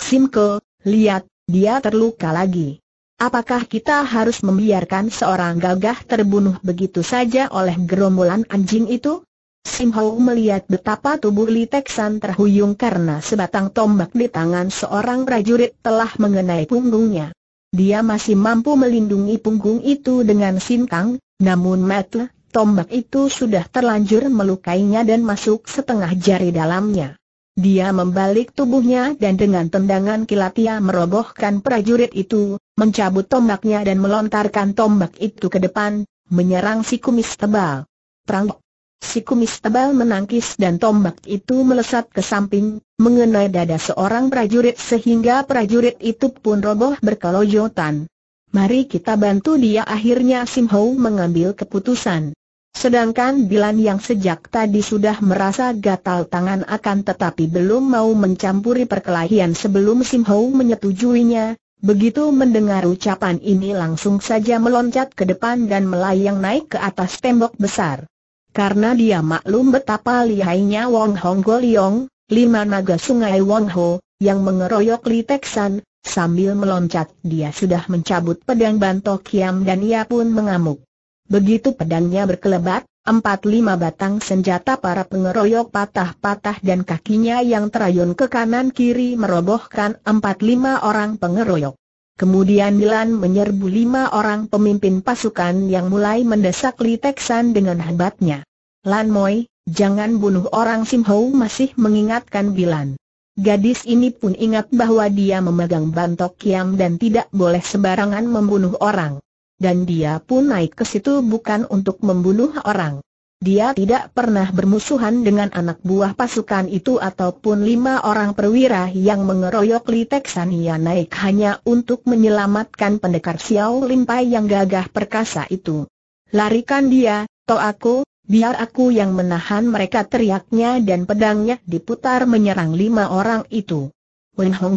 Speaker 1: Simko, lihat, dia terluka lagi. Apakah kita harus membiarkan seorang gagah terbunuh begitu saja oleh gerombolan anjing itu? Sim melihat betapa tubuh Li Teksan terhuyung karena sebatang tombak di tangan seorang prajurit telah mengenai punggungnya. Dia masih mampu melindungi punggung itu dengan sintang, namun Matt tombak itu sudah terlanjur melukainya dan masuk setengah jari dalamnya. Dia membalik tubuhnya dan dengan tendangan kilat ia merobohkan prajurit itu, mencabut tombaknya dan melontarkan tombak itu ke depan, menyerang si kumis tebal. Perang. Si kumis tebal menangkis dan tombak itu melesat ke samping, mengenai dada seorang prajurit sehingga prajurit itu pun roboh berkelojotan. Mari kita bantu dia akhirnya Sim Ho mengambil keputusan. Sedangkan Bilan yang sejak tadi sudah merasa gatal tangan akan tetapi belum mau mencampuri perkelahian sebelum Sim Ho menyetujuinya, begitu mendengar ucapan ini langsung saja meloncat ke depan dan melayang naik ke atas tembok besar. Karena dia maklum betapa lihainya Wong Hong Go Liong, lima naga sungai Wong Ho, yang mengeroyok Li Teksan, Sambil meloncat dia sudah mencabut pedang Banto Kiam dan ia pun mengamuk. Begitu pedangnya berkelebat, empat lima batang senjata para pengeroyok patah-patah dan kakinya yang terayun ke kanan kiri merobohkan empat lima orang pengeroyok. Kemudian Milan menyerbu lima orang pemimpin pasukan yang mulai mendesak Li Teksan dengan hebatnya. Lan Moi, jangan bunuh orang Hou masih mengingatkan Milan. Gadis ini pun ingat bahwa dia memegang bantok kiam dan tidak boleh sembarangan membunuh orang. Dan dia pun naik ke situ bukan untuk membunuh orang. Dia tidak pernah bermusuhan dengan anak buah pasukan itu ataupun lima orang perwira yang mengeroyok Li Teksan naik hanya untuk menyelamatkan pendekar Xiao Limpai yang gagah perkasa itu. Larikan dia, to aku, Biar aku yang menahan mereka teriaknya dan pedangnya diputar menyerang lima orang itu. Wen Hong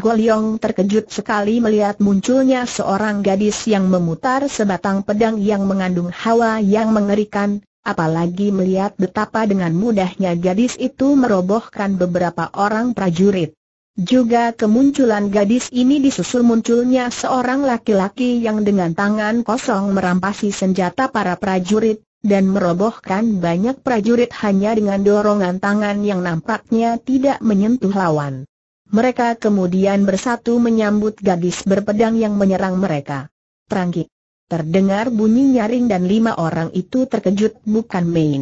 Speaker 1: terkejut sekali melihat munculnya seorang gadis yang memutar sebatang pedang yang mengandung hawa yang mengerikan, apalagi melihat betapa dengan mudahnya gadis itu merobohkan beberapa orang prajurit. Juga kemunculan gadis ini disusul munculnya seorang laki-laki yang dengan tangan kosong merampasi senjata para prajurit, dan merobohkan banyak prajurit hanya dengan dorongan tangan yang nampaknya tidak menyentuh lawan. Mereka kemudian bersatu menyambut gadis berpedang yang menyerang mereka. Perangkik. Terdengar bunyi nyaring dan lima orang itu terkejut bukan main.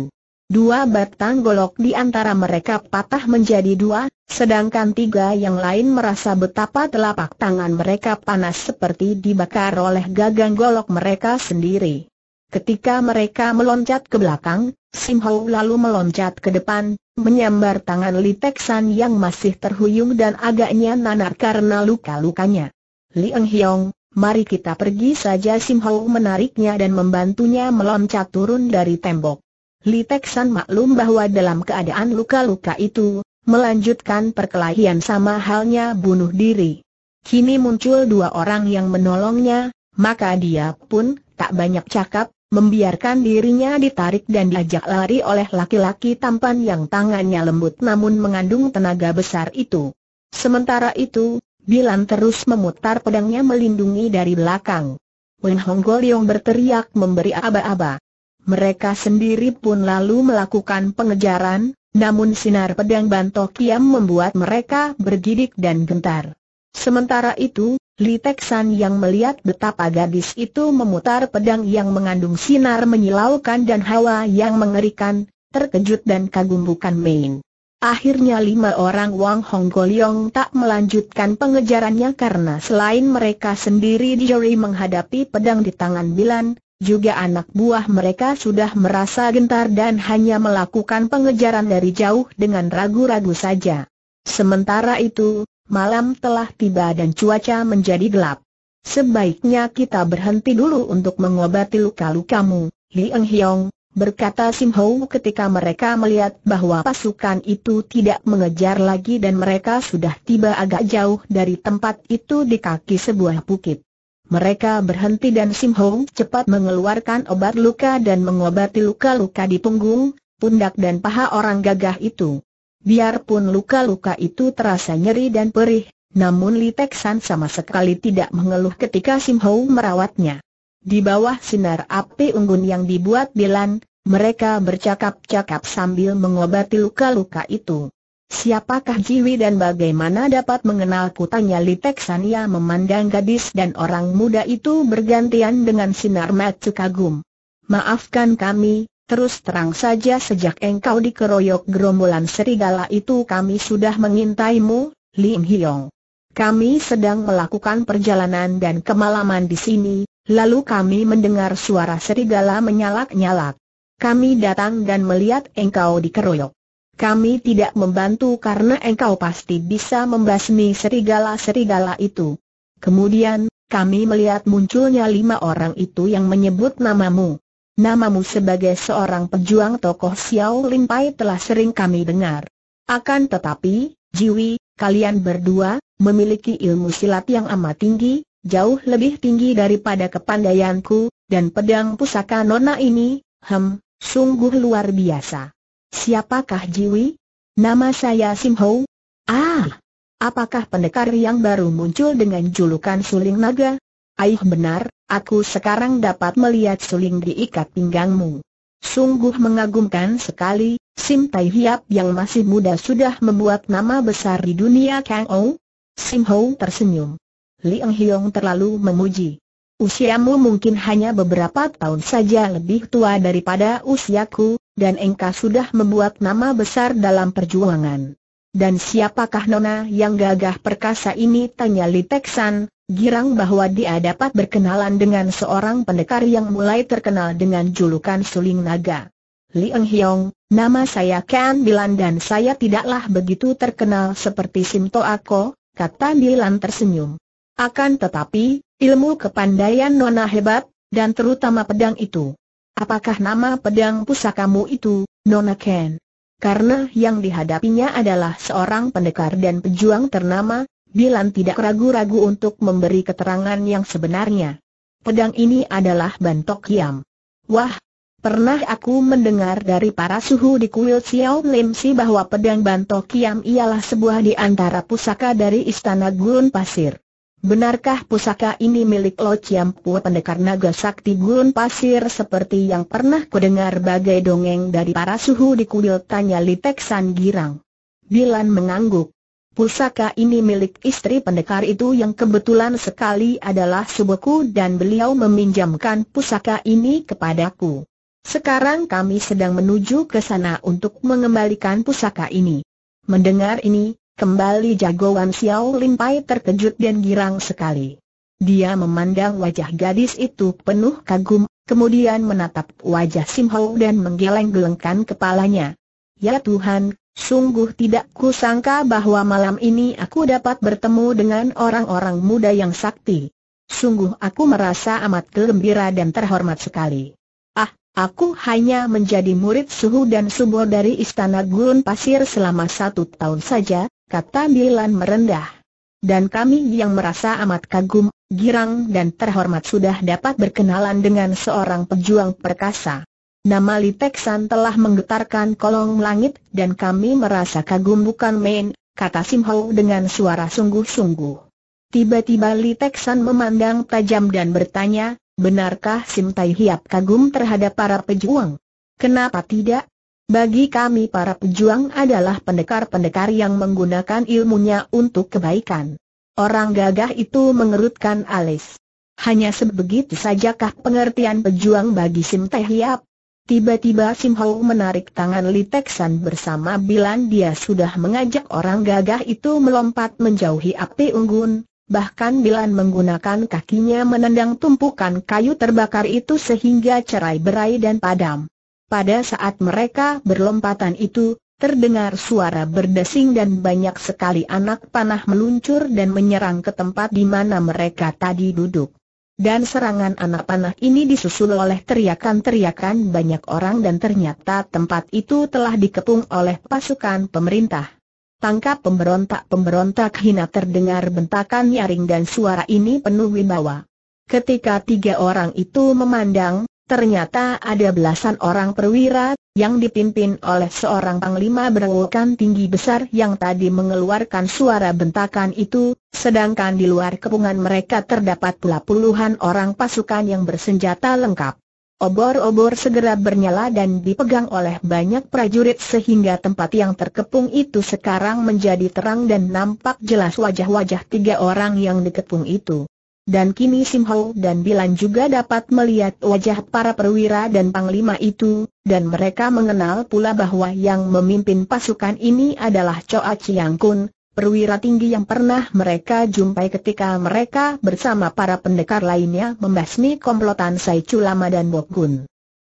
Speaker 1: Dua batang golok di antara mereka patah menjadi dua, sedangkan tiga yang lain merasa betapa telapak tangan mereka panas seperti dibakar oleh gagang golok mereka sendiri. Ketika mereka meloncat ke belakang, Sim Hau lalu meloncat ke depan, menyambar tangan Li San yang masih terhuyung dan agaknya nanar karena luka-lukanya. Li Eng Hiong, mari kita pergi saja Sim Hau menariknya dan membantunya meloncat turun dari tembok. Li San maklum bahwa dalam keadaan luka-luka itu, melanjutkan perkelahian sama halnya bunuh diri. Kini muncul dua orang yang menolongnya, maka dia pun tak banyak cakap, membiarkan dirinya ditarik dan diajak lari oleh laki-laki tampan yang tangannya lembut namun mengandung tenaga besar itu. Sementara itu, Bilan terus memutar pedangnya melindungi dari belakang. Wen Hong Goliong berteriak memberi aba-aba. Mereka sendiri pun lalu melakukan pengejaran, namun sinar pedang Bantokiam Kiam membuat mereka bergidik dan gentar. Sementara itu, Li Teksan yang melihat betapa gadis itu memutar pedang yang mengandung sinar menyilaukan dan hawa yang mengerikan, terkejut dan kagum bukan main. Akhirnya lima orang Wang Hong Goliong tak melanjutkan pengejarannya karena selain mereka sendiri Diori menghadapi pedang di tangan Bilan, juga anak buah mereka sudah merasa gentar dan hanya melakukan pengejaran dari jauh dengan ragu-ragu saja. Sementara itu, malam telah tiba dan cuaca menjadi gelap. Sebaiknya kita berhenti dulu untuk mengobati luka-lukamu, Li Eng Hiong, berkata Sim Hou ketika mereka melihat bahwa pasukan itu tidak mengejar lagi dan mereka sudah tiba agak jauh dari tempat itu di kaki sebuah bukit. Mereka berhenti dan Sim Hou cepat mengeluarkan obat luka dan mengobati luka-luka di punggung, pundak dan paha orang gagah itu. Biarpun luka-luka itu terasa nyeri dan perih, namun Li Teksan sama sekali tidak mengeluh ketika Sim Hou merawatnya. Di bawah sinar api unggun yang dibuat Bilan, mereka bercakap-cakap sambil mengobati luka-luka itu. Siapakah Jiwi dan bagaimana dapat mengenal tanya Li Teksan yang memandang gadis dan orang muda itu bergantian dengan sinar mata kagum. Maafkan kami, Terus terang saja sejak engkau dikeroyok gerombolan serigala itu kami sudah mengintaimu, Lim Hiong. Kami sedang melakukan perjalanan dan kemalaman di sini, lalu kami mendengar suara serigala menyalak-nyalak. Kami datang dan melihat engkau dikeroyok. Kami tidak membantu karena engkau pasti bisa membasmi serigala-serigala itu. Kemudian, kami melihat munculnya lima orang itu yang menyebut namamu. Namamu sebagai seorang pejuang tokoh Xiao Lin Pai telah sering kami dengar. Akan tetapi, Jiwi, kalian berdua, memiliki ilmu silat yang amat tinggi, jauh lebih tinggi daripada kepandaianku, dan pedang pusaka nona ini, hem, sungguh luar biasa. Siapakah Jiwi? Nama saya Sim Ho. Ah, apakah pendekar yang baru muncul dengan julukan suling naga? Aih benar, aku sekarang dapat melihat suling diikat pinggangmu. Sungguh mengagumkan sekali, Sim Tai Hiap yang masih muda sudah membuat nama besar di dunia Kang Ou. Sim Ho tersenyum. Liang Hiong terlalu memuji. Usiamu mungkin hanya beberapa tahun saja lebih tua daripada usiaku, dan engkau sudah membuat nama besar dalam perjuangan. Dan siapakah nona yang gagah perkasa ini? Tanya Li Teksan, girang bahwa dia dapat berkenalan dengan seorang pendekar yang mulai terkenal dengan julukan Suling Naga. Liang Hiong, nama saya Ken Bilan dan saya tidaklah begitu terkenal seperti Sim To Ako, kata Bilan tersenyum. Akan tetapi, ilmu kepandaian Nona hebat, dan terutama pedang itu. Apakah nama pedang pusakamu itu, Nona Ken? Karena yang dihadapinya adalah seorang pendekar dan pejuang ternama, Bilan tidak ragu-ragu untuk memberi keterangan yang sebenarnya. Pedang ini adalah Bantok Kiam. Wah, pernah aku mendengar dari para suhu di kuil Xiao Lim Si bahwa pedang Bantok Kiam ialah sebuah di antara pusaka dari Istana Gurun Pasir. Benarkah pusaka ini milik Lo Chiam Pua pendekar naga sakti gurun pasir seperti yang pernah kudengar bagai dongeng dari para suhu di kuil tanya Litek San Girang? Bilan mengangguk. Pusaka ini milik istri pendekar itu yang kebetulan sekali adalah subuku dan beliau meminjamkan pusaka ini kepadaku. Sekarang kami sedang menuju ke sana untuk mengembalikan pusaka ini. Mendengar ini, kembali jagoan Xiao Lin Pai terkejut dan girang sekali. Dia memandang wajah gadis itu penuh kagum, kemudian menatap wajah Sim Hau dan menggeleng-gelengkan kepalanya. Ya Tuhan, Sungguh tidak kusangka bahwa malam ini aku dapat bertemu dengan orang-orang muda yang sakti. Sungguh aku merasa amat gembira dan terhormat sekali. Ah, aku hanya menjadi murid suhu dan subur dari Istana Gurun Pasir selama satu tahun saja, kata Milan merendah. Dan kami yang merasa amat kagum, girang dan terhormat sudah dapat berkenalan dengan seorang pejuang perkasa. Nama Li Teksan telah menggetarkan kolong langit dan kami merasa kagum bukan main, kata Sim dengan suara sungguh-sungguh. Tiba-tiba Li Teksan memandang tajam dan bertanya, benarkah Sim Tai Hiap kagum terhadap para pejuang? Kenapa tidak? Bagi kami para pejuang adalah pendekar-pendekar yang menggunakan ilmunya untuk kebaikan. Orang gagah itu mengerutkan alis. Hanya sebegitu sajakah pengertian pejuang bagi Sim Tai Hiap? Tiba-tiba Sim Hau menarik tangan Li Teksan bersama Bilan dia sudah mengajak orang gagah itu melompat menjauhi api unggun, bahkan Bilan menggunakan kakinya menendang tumpukan kayu terbakar itu sehingga cerai berai dan padam. Pada saat mereka berlompatan itu, terdengar suara berdesing dan banyak sekali anak panah meluncur dan menyerang ke tempat di mana mereka tadi duduk. Dan serangan anak panah ini disusul oleh teriakan-teriakan banyak orang dan ternyata tempat itu telah dikepung oleh pasukan pemerintah. Tangkap pemberontak-pemberontak hina terdengar bentakan nyaring dan suara ini penuh wibawa. Ketika tiga orang itu memandang, ternyata ada belasan orang perwira, yang dipimpin oleh seorang panglima berwukan tinggi besar yang tadi mengeluarkan suara bentakan itu, Sedangkan di luar kepungan mereka terdapat pula puluhan orang pasukan yang bersenjata lengkap. Obor-obor segera bernyala dan dipegang oleh banyak prajurit sehingga tempat yang terkepung itu sekarang menjadi terang dan nampak jelas wajah-wajah tiga orang yang dikepung itu. Dan kini Sim dan Bilan juga dapat melihat wajah para perwira dan panglima itu, dan mereka mengenal pula bahwa yang memimpin pasukan ini adalah Choa Chiang Kun, perwira tinggi yang pernah mereka jumpai ketika mereka bersama para pendekar lainnya membasmi komplotan Sai Culama dan Bok Gun.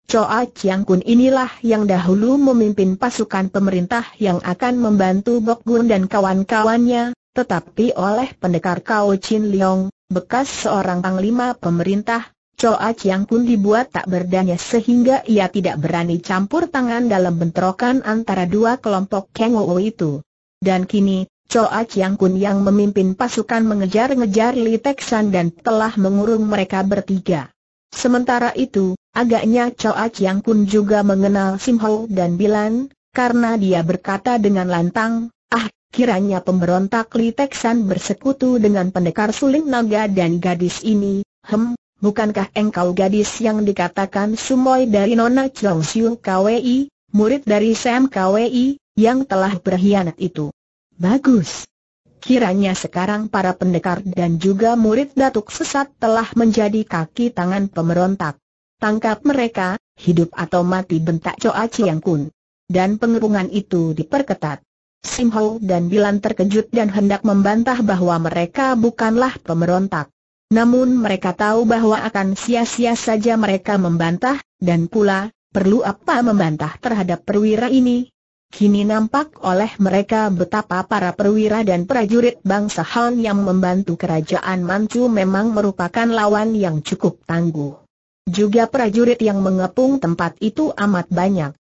Speaker 1: Choa Chiang Kun inilah yang dahulu memimpin pasukan pemerintah yang akan membantu Bok Gun dan kawan-kawannya, tetapi oleh pendekar Kao Chin Leong, bekas seorang panglima pemerintah, Choa Chiang Kun dibuat tak berdaya sehingga ia tidak berani campur tangan dalam bentrokan antara dua kelompok Kengo itu. Dan kini, Choa Chiang Kun yang memimpin pasukan mengejar-ngejar Li Teksan dan telah mengurung mereka bertiga. Sementara itu, agaknya Choa Chiang Kun juga mengenal Sim Ho dan Bilan, karena dia berkata dengan lantang, ah, kiranya pemberontak Li Teksan bersekutu dengan pendekar suling naga dan gadis ini, hem, bukankah engkau gadis yang dikatakan sumoy dari Nona Chong Siu KWI, murid dari Sam KWI, yang telah berkhianat itu? Bagus. Kiranya sekarang para pendekar dan juga murid datuk sesat telah menjadi kaki tangan pemberontak. Tangkap mereka, hidup atau mati bentak Coa Chiang Kun. Dan pengerungan itu diperketat. Sim Ho dan Bilan terkejut dan hendak membantah bahwa mereka bukanlah pemberontak. Namun mereka tahu bahwa akan sia-sia saja mereka membantah, dan pula, perlu apa membantah terhadap perwira ini? Kini nampak oleh mereka betapa para perwira dan prajurit bangsa Han yang membantu kerajaan Manchu memang merupakan lawan yang cukup tangguh. Juga prajurit yang mengepung tempat itu amat banyak.